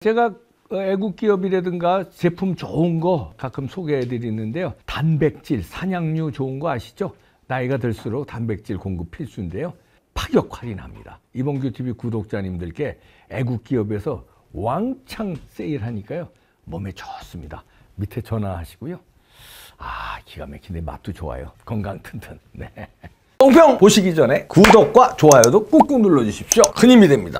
제가 애국 기업이라든가 제품 좋은 거 가끔 소개해 드리는데요. 단백질, 산양류 좋은 거 아시죠? 나이가 들수록 단백질 공급 필수인데요. 파격 할인합니다. 이봉규 TV 구독자님들께 애국 기업에서 왕창 세일하니까요. 몸에 좋습니다. 밑에 전화하시고요. 아, 기가 막히네. 맛도 좋아요. 건강 튼튼. 네. 똥평 보시기 전에 구독과 좋아요도 꾹꾹 눌러주십시오. 큰 힘이 됩니다.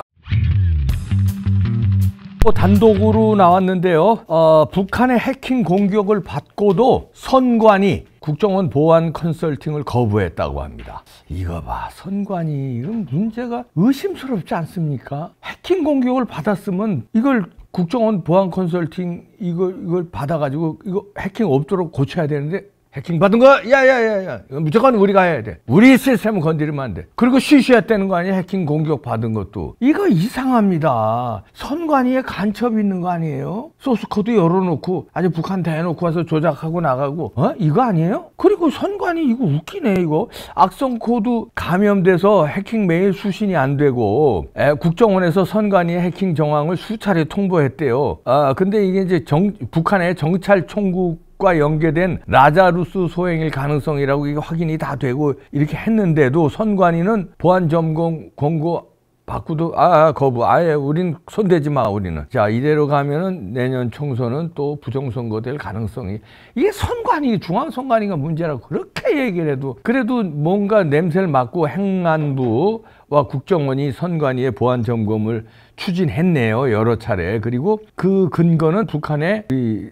또 뭐 단독으로 나왔는데요. 어, 북한의 해킹 공격을 받고도 선관위 국정원 보안 컨설팅을 거부했다고 합니다. 이거 봐, 선관위 이런 문제가 의심스럽지 않습니까? 해킹 공격을 받았으면 이걸 국정원 보안 컨설팅 이걸 이걸 받아가지고 이거 해킹 없도록 고쳐야 되는데 해킹 받은 거 야야야야 무조건 우리가 해야 돼 우리 시스템을 건드리면 안돼 그리고 쉬쉬야 되는 거 아니야 해킹 공격 받은 것도 이거 이상합니다 선관위에 간첩 있는 거 아니에요 소스코드 열어놓고 아주 북한 대놓고 와서 조작하고 나가고 어 이거 아니에요 그리고 선관위 이거 웃기네 이거 악성 코드 감염돼서 해킹 메일 수신이 안 되고 에, 국정원에서 선관위 해킹 정황을 수차례 통보했대요 아 근데 이게 이제 정, 북한의 정찰 총국 과 연계된 라자루스 소행일 가능성이라고 이게 확인이 다 되고 이렇게 했는데도 선관위는 보안 점검 권고 바꾸도 아, 아 거부 아예 우린 손대지 마 우리는 자 이대로 가면은 내년 총선은 또 부정선거 될 가능성이 이게 선관위 중앙선관위가 문제라고 그렇게 얘기를 해도 그래도 뭔가 냄새를 맡고 행안부 와 국정원이 선관위의 보안 점검을 추진했네요 여러 차례 그리고 그 근거는 북한의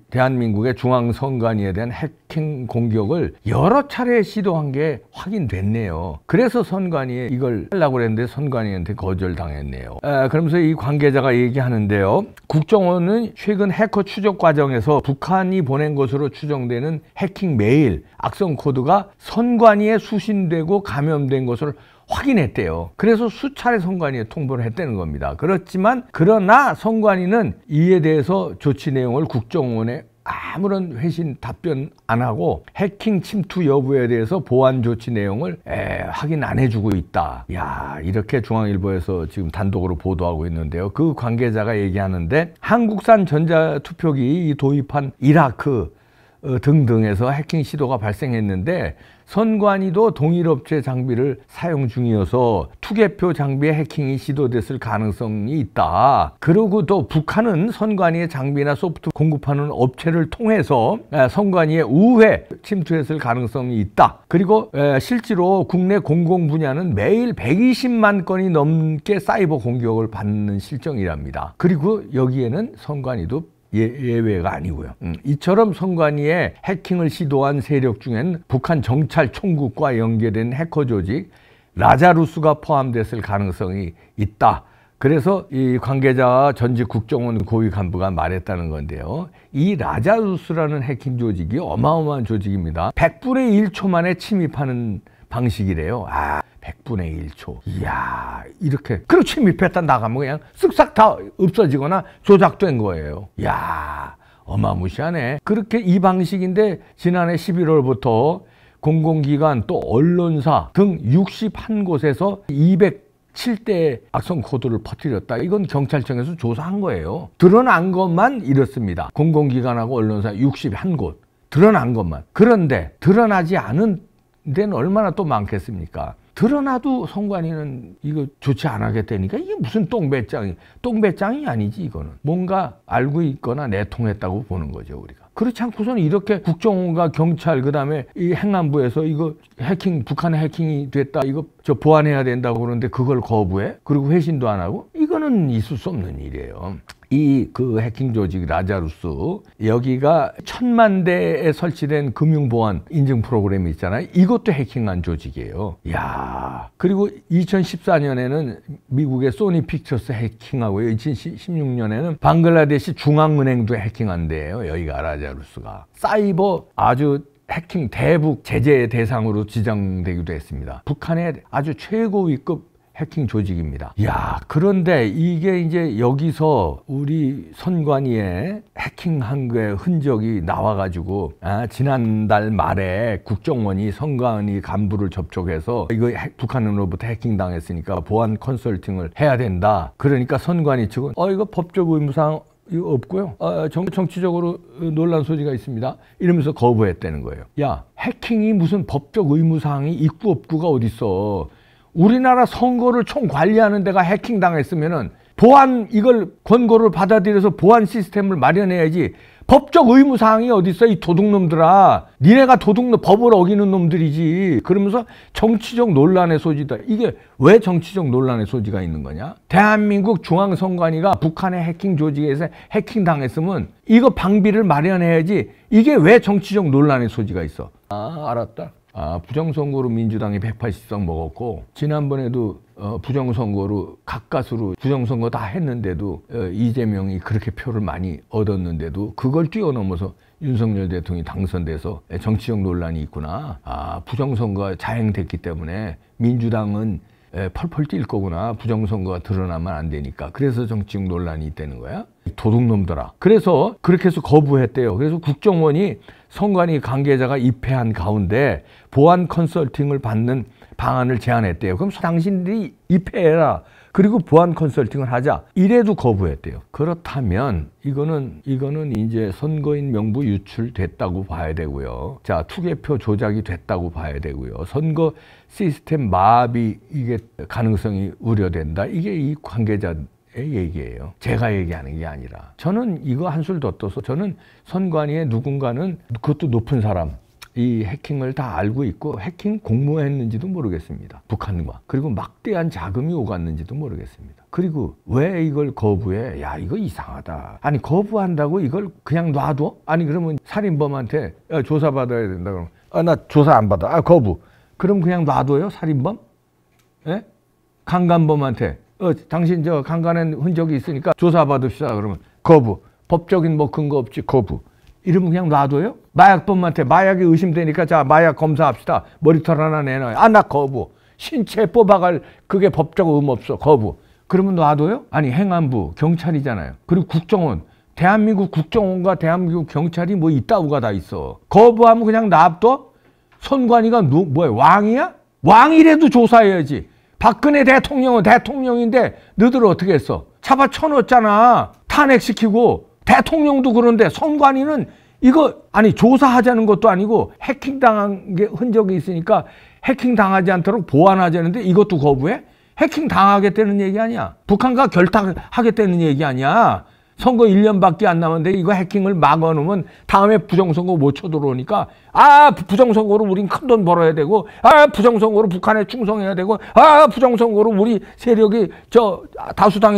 대한민국의 중앙 선관위에 대한 해킹 공격을 여러 차례 시도한 게 확인됐네요 그래서 선관위에 이걸 하려고 그랬는데 선관위한테 거절당했네요 아, 그러면서 이 관계자가 얘기하는데요 국정원은 최근 해커 추적 과정에서 북한이 보낸 것으로 추정되는 해킹 메일 악성 코드가 선관위에 수신되고 감염된 것을 확인했대요. 그래서 수차례 선관위에 통보를 했다는 겁니다. 그렇지만 그러나 선관위는 이에 대해서 조치 내용을 국정원에 아무런 회신 답변 안 하고 해킹 침투 여부에 대해서 보안 조치 내용을 에, 확인 안 해주고 있다. 야 이렇게 중앙일보에서 지금 단독으로 보도하고 있는데요. 그 관계자가 얘기하는데 한국산 전자투표기 도입한 이라크 어, 등등에서 해킹 시도가 발생했는데 선관위도 동일 업체 장비를 사용 중이어서 투개표 장비의 해킹이 시도됐을 가능성이 있다. 그리고 또 북한은 선관위의 장비나 소프트 공급하는 업체를 통해서 선관위의 우회 침투했을 가능성이 있다. 그리고 실제로 국내 공공 분야는 매일 120만 건이 넘게 사이버 공격을 받는 실정이랍니다. 그리고 여기에는 선관위도 예, 외가 아니고요. 이처럼 선관위에 해킹을 시도한 세력 중엔 북한 정찰 총국과 연계된 해커 조직 라자루스가 포함됐을 가능성이 있다. 그래서 이 관계자 와 전직 국정원 고위 간부가 말했다는 건데요. 이 라자루스라는 해킹 조직이 어마어마한 조직입니다. 100분의 1초 만에 침입하는 방식이래요. 아. 100분의 1초. 이야, 이렇게. 그리고 침입했다 나가면 그냥 쓱싹 다 없어지거나 조작된 거예요. 이야, 어마무시하네. 그렇게 이 방식인데 지난해 11월부터 공공기관 또 언론사 등 61곳에서 200 7대 악성 코드를 퍼뜨렸다. 이건 경찰청에서 조사한 거예요. 드러난 것만 이렇습니다. 공공기관하고 언론사 61곳. 드러난 것만. 그런데 드러나지 않은 데는 얼마나 또 많겠습니까? 드러나도 성관이는 이거 좋지 않아겠다니까 이게 무슨 똥배짱이 똥배짱이 아니지 이거는 뭔가 알고 있거나 내통했다고 보는 거죠 우리가 그렇지 않고서는 이렇게 국정원과 경찰 그다음에 이 행안부에서 이거 해킹 북한의 해킹이 됐다 이거 저 보완해야 된다고 그러는데 그걸 거부해 그리고 회신도 안 하고 이거는 있을 수 없는 일이에요. 이그 해킹 조직 라자루스 여기가 천만 대에 설치된 금융보안 인증 프로그램이 있잖아요. 이것도 해킹한 조직이에요. 야 그리고 2014년에는 미국의 소니 픽처스 해킹하고 요 2016년에는 방글라데시 중앙은행도 해킹한 데예요. 여기가 라자루스가 사이버 아주 해킹 대북 제재 대상으로 지정되기도 했습니다. 북한의 아주 최고위급 해킹 조직입니다. 야, 그런데 이게 이제 여기서 우리 선관위에 해킹한 거 흔적이 나와가지고 아, 지난달 말에 국정원이 선관위 간부를 접촉해서 이거 핵, 북한으로부터 해킹당했으니까 보안 컨설팅을 해야 된다. 그러니까 선관위 측은 어 이거 법적 의무상 이거 없고요. 어, 정치적으로 논란 소지가 있습니다. 이러면서 거부했다는 거예요. 야 해킹이 무슨 법적 의무사항이 있고 없고가 어딨어. 우리나라 선거를 총 관리하는 데가 해킹당했으면은 보안 이걸 권고를 받아들여서 보안 시스템을 마련해야지 법적 의무 사항이 어디 있어 이 도둑놈들아 니네가 도둑놈 법을 어기는 놈들이지 그러면서 정치적 논란의 소지다 이게 왜 정치적 논란의 소지가 있는 거냐 대한민국 중앙선관위가 북한의 해킹 조직에서 해킹 당했으면 이거 방비를 마련해야지 이게 왜 정치적 논란의 소지가 있어 아 알았다 아, 부정선거로 민주당이 180석 먹었고 지난번에도 어, 부정선거로 가까스로 부정선거 다 했는데도 어, 이재명이 그렇게 표를 많이 얻었는데도 그걸 뛰어넘어서 윤석열 대통령이 당선돼서 정치적 논란이 있구나. 아, 부정선거가 자행됐기 때문에 민주당은 예, 펄펄 뛸 거구나. 부정선거가 드러나면 안 되니까. 그래서 정치적 논란이 있다는 거야. 도둑놈들아. 그래서 그렇게 해서 거부했대요. 그래서 국정원이 선관위 관계자가 입회한 가운데 보안 컨설팅을 받는 방안을 제안했대요. 그럼 당신들이 입회해라. 그리고 보안 컨설팅을 하자. 이래도 거부했대요. 그렇다면 이거는 이거는 이제 선거인 명부 유출됐다고 봐야 되고요. 자, 투개표 조작이 됐다고 봐야 되고요. 선거 시스템 마비 이게 가능성이 우려된다. 이게 이 관계자 얘기예요. 제가 얘기하는 게 아니라. 저는 이거 한술 더 떠서 저는 선관위에 누군가는 그것도 높은 사람 이 해킹을 다 알고 있고 해킹 공모했는지도 모르겠습니다. 북한과. 그리고 막대한 자금이 오갔는지도 모르겠습니다. 그리고 왜 이걸 거부해? 야, 이거 이상하다. 아니, 거부한다고 이걸 그냥 놔둬? 아니, 그러면 살인범한테 야, 조사받아야 된다 그러면 아, 나 조사 안 받아. 아, 거부. 그럼 그냥 놔둬요? 살인범? 예? 강간범한테 어, 당신 저 강간한 흔적이 있으니까 조사받읍시다. 그러면 거부. 법적인 뭐 근거 없지. 거부. 이러면 그냥 놔둬요? 마약범한테 마약이 의심되니까 자 마약 검사합시다. 머리털 하나 내놔요. 아 나 거부. 신체 뽑아갈 그게 법적 의무 없어. 거부. 그러면 놔둬요? 아니 행안부 경찰이잖아요. 그리고 국정원 대한민국 국정원과 대한민국 경찰이 뭐있다고가다 있어. 거부하면 그냥 놔둬? 선관위가 누, 뭐야 왕이야? 왕이라도 조사해야지. 박근혜 대통령은 대통령인데 너들 어떻게 했어? 잡아 쳐놓잖아. 탄핵시키고 대통령도 그런데 선관위는 이거 아니 조사하자는 것도 아니고 해킹당한 게 흔적이 있으니까 해킹당하지 않도록 보완하자는데 이것도 거부해? 해킹당하겠다는 얘기 아니야. 북한과 결탁하겠다는 얘기 아니야. 선거 1년밖에 안 남았는데 이거 해킹을 막아놓으면 다음에 부정선거 못 쳐들어오니까 아 부정선거로 우린 큰돈 벌어야 되고 아 부정선거로 북한에 충성해야 되고 아 부정선거로 우리 세력이 저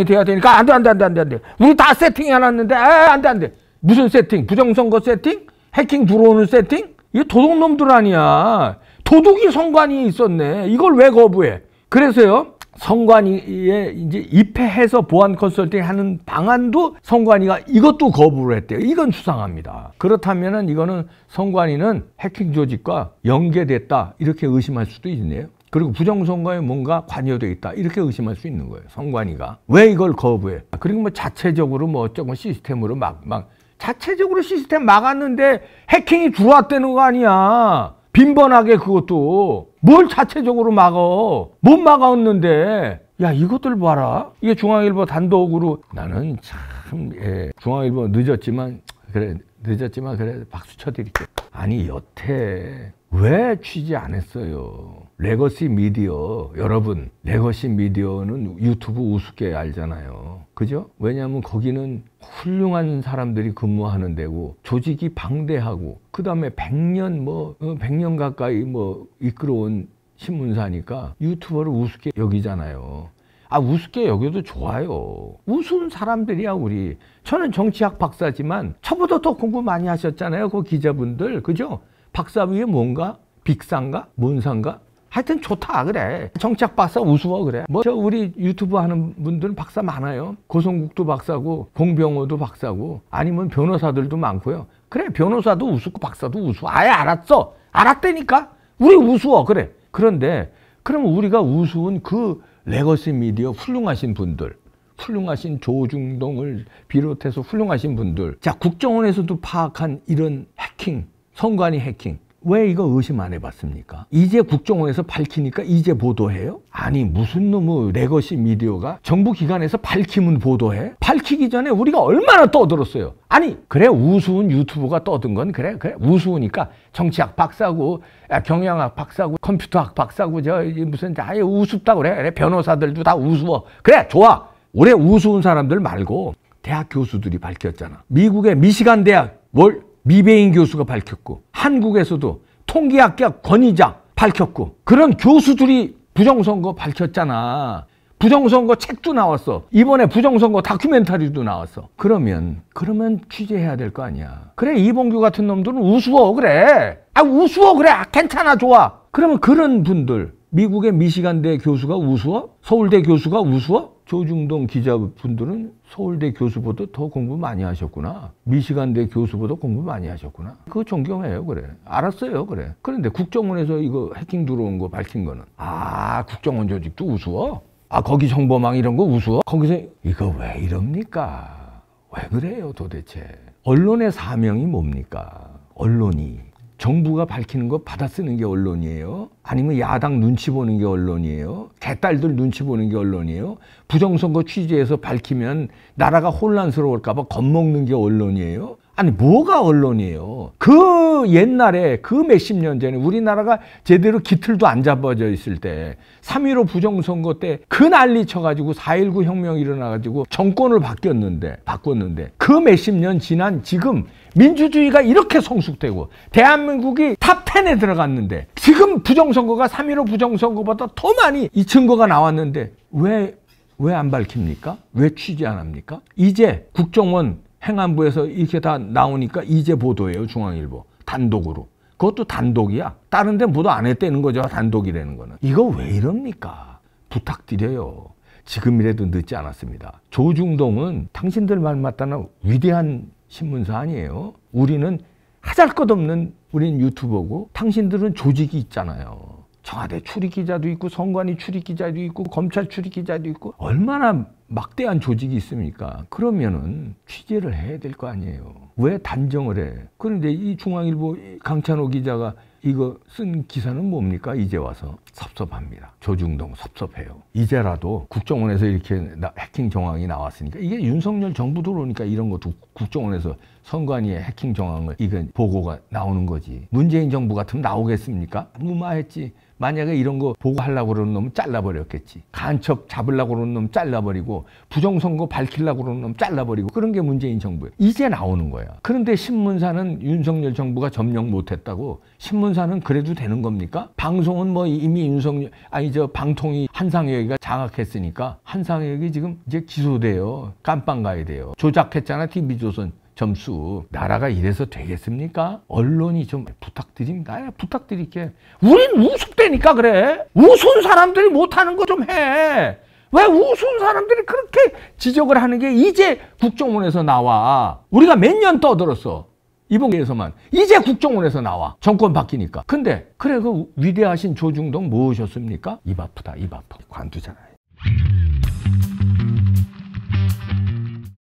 다수당이 돼야 되니까 안 돼 안 돼 안 돼 안돼 안돼 우리 다 세팅해놨는데 아 안돼 안돼 무슨 세팅? 부정선거 세팅? 해킹 들어오는 세팅? 이게 도둑놈들 아니야. 도둑이 선관위 있었네. 이걸 왜 거부해? 그래서요. 선관위에 이제 입회해서 보안 컨설팅 하는 방안도 선관위가 이것도 거부를 했대요. 이건 수상합니다. 그렇다면 이거는 선관위는 해킹 조직과 연계됐다 이렇게 의심할 수도 있네요. 그리고 부정선거에 뭔가 관여돼 있다 이렇게 의심할 수 있는 거예요. 선관위가 왜 이걸 거부해? 그리고 뭐 자체적으로 뭐 어쩌고 시스템으로 막막 자체적으로 시스템 막았는데 해킹이 들어왔다는 거 아니야. 빈번하게 그것도. 뭘 자체적으로 막어. 못 막았는데. 야 이것들 봐라. 이게 중앙일보 단독으로 나는 참 예, 중앙일보 늦었지만 그래 늦었지만 그래 박수 쳐드릴게. 아니 여태 왜 취재 안 했어요? 레거시 미디어 여러분 레거시 미디어는 유튜브 우습게 알잖아요 그죠? 왜냐하면 거기는 훌륭한 사람들이 근무하는 데고 조직이 방대하고 그 다음에 100년 뭐 100년 어, 가까이 뭐 이끌어온 신문사니까 유튜버를 우습게 여기잖아요 아 우습게 여겨도 좋아요 우스운 사람들이야 우리 저는 정치학 박사지만 저보다 더 공부 많이 하셨잖아요 그 기자분들 그죠? 박사 위에 뭔가? 빅상가? 뭔상가? 하여튼 좋다 그래 정착 박사 우수워 그래 뭐저 우리 유튜브 하는 분들은 박사 많아요 고성국도 박사고 공병호도 박사고 아니면 변호사들도 많고요 그래 변호사도 우수고 박사도 우수 아예 알았어 알았다니까 우리 우수워 그래 그런데 그럼 우리가 우수운 그 레거시 미디어 훌륭하신 분들 훌륭하신 조중동을 비롯해서 훌륭하신 분들 자 국정원에서도 파악한 이런 해킹 선관위 해킹. 왜 이거 의심 안 해봤습니까? 이제 국정원에서 밝히니까 이제 보도해요? 아니 무슨 놈의 레거시 미디어가 정부 기관에서 밝히면 보도해? 밝히기 전에 우리가 얼마나 떠들었어요. 아니 그래 우수운 유튜브가 떠든 건 그래 그래 우수우니까 정치학 박사고 경영학 박사고 컴퓨터학 박사고 저 무슨 아예 우습다 그래 그래 변호사들도 다우수워 그래 좋아 올해 우수운 사람들 말고 대학 교수들이 밝혔잖아 미국의 미시간 대학 월 미베인 교수가 밝혔고 한국에서도 통계학계 권위자 밝혔고 그런 교수들이 부정선거 밝혔잖아. 부정선거 책도 나왔어. 이번에 부정선거 다큐멘터리도 나왔어. 그러면 그러면 취재해야 될 거 아니야. 그래 이봉규 같은 놈들은 우스워 그래. 아 우스워 그래. 아, 괜찮아 좋아. 그러면 그런 분들 미국의 미시간대 교수가 우스워? 서울대 교수가 우스워? 조중동 기자분들은 서울대 교수보다 더 공부 많이 하셨구나. 미시간대 교수보다 공부 많이 하셨구나. 그거 존경해요, 그래. 알았어요, 그래. 그런데 국정원에서 이거 해킹 들어온 거 밝힌 거는 아, 국정원 조직도 우스워. 아, 거기 정보망 이런 거 우스워. 거기서 이거 왜 이럽니까? 왜 그래요, 도대체? 언론의 사명이 뭡니까? 언론이. 정부가 밝히는 거 받아쓰는 게 언론이에요. 아니면 야당 눈치 보는 게 언론이에요. 개딸들 눈치 보는 게 언론이에요. 부정선거 취재해서 밝히면 나라가 혼란스러울까 봐 겁먹는 게 언론이에요. 아니 뭐가 언론이에요. 그 옛날에 그 몇십 년 전에 우리나라가 제대로 기틀도 안 잡아져 있을 때3.15 부정선거 때 그 난리 쳐가지고 4.19 혁명이 일어나가지고 정권을 바뀌었는데 바꿨는데 그 몇십 년 지난 지금 민주주의가 이렇게 성숙되고 대한민국이 탑10에 들어갔는데 지금 부정선거가 3.15 부정선거보다 더 많이 이 증거가 나왔는데 왜 왜 안 밝힙니까? 왜 취재 안 합니까? 이제 국정원 행안부에서 이렇게 다 나오니까 이제 보도예요. 중앙일보. 단독으로. 그것도 단독이야. 다른 데 보도 안 했다는 거죠. 단독이라는 거는. 이거 왜 이럽니까? 부탁드려요. 지금이라도 늦지 않았습니다. 조중동은 당신들 말 맞다는 위대한 신문사 아니에요. 우리는 하잘 것 없는 우린 유튜버고 당신들은 조직이 있잖아요. 청와대 출입기자도 있고 선관위 출입기자도 있고 검찰 출입기자도 있고 얼마나 막대한 조직이 있습니까? 그러면은 취재를 해야 될 거 아니에요. 왜 단정을 해? 그런데 이 중앙일보 강찬호 기자가 이거 쓴 기사는 뭡니까? 이제 와서 섭섭합니다. 조중동 섭섭해요. 이제라도 국정원에서 이렇게 해킹 정황이 나왔으니까 이게 윤석열 정부 들어오니까 이런 것도 국정원에서 선관위의 해킹 정황을 이건 보고가 나오는 거지. 문재인 정부 같으면 나오겠습니까? 무마했지. 만약에 이런 거 보고하려고 그러는 놈은 잘라버렸겠지. 간첩 잡으려고 그러는 놈 잘라버리고 부정선거 밝히려고 그러는 놈 잘라버리고 그런 게 문재인 정부예요. 이제 나오는 거야. 그런데 신문사는 윤석열 정부가 점령 못했다고 신문사는 그래도 되는 겁니까? 방송은 뭐 이미 윤석열 아니 저 방통위 한상혁이가 장악했으니까 한상혁이 지금 이제 기소돼요. 깜빵 가야 돼요. 조작했잖아 TV조선 점수 나라가 이래서 되겠습니까? 언론이 좀 부탁드립니다. 아, 부탁드릴게. 우린 우습대니까 그래. 우스운 사람들이 못하는 거 좀 해. 왜 우스운 사람들이 그렇게 지적을 하는 게 이제 국정원에서 나와. 우리가 몇 년 떠들었어. 이번 에서만 이제 국정원에서 나와. 정권 바뀌니까. 근데 그래 그 위대하신 조중동 뭐셨습니까? 입 아프다 입 아파. 관두잖아요.